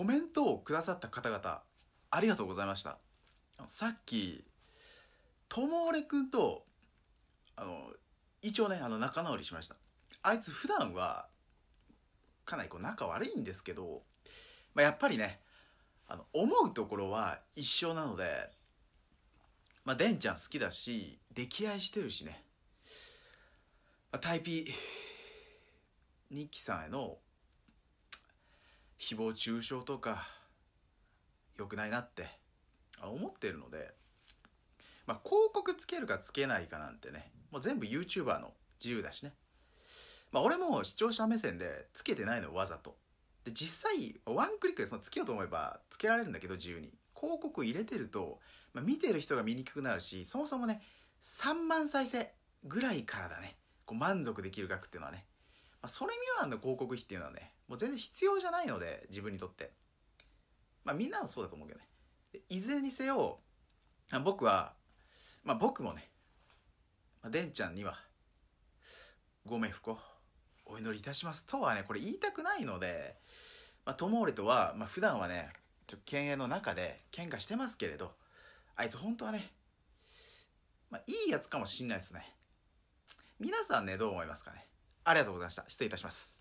コメントをくださった方々、ありがとうございました。さっき、ともおれくんと、あの、一応ね、あの、仲直りしました。あいつ普段は、かなりこう仲悪いんですけど、まあ、やっぱりね、あの、思うところは一緒なので、まあ、でんちゃん好きだし、溺愛してるしね。まあ、タイピー、ニッキさんへの誹謗中傷とか良くないなって思ってるので、まあ、広告つけるかつけないかなんてねもう全部 YouTuber の自由だしね、まあ、俺も視聴者目線でつけてないのわざとで実際ワンクリックでそのつけようと思えばつけられるんだけど自由に広告入れてると、まあ、見てる人が見にくくなるしそもそもね3万再生ぐらいからだねこう満足できる額っていうのはねまあ、それ未満の広告費っていうのはね、もう全然必要じゃないので、自分にとって。まあみんなはそうだと思うけどね。いずれにせよ、僕は、まあ僕もね、まあ、でんちゃんには、ご冥福をお祈りいたしますとはね、これ言いたくないので、まあ、トモーレとは、まあ、普段はね、ちょっと犬猿の中で喧嘩してますけれど、あいつ本当はね、まあ、いいやつかもしんないですね。皆さんね、どう思いますかねありがとうございました。失礼いたします。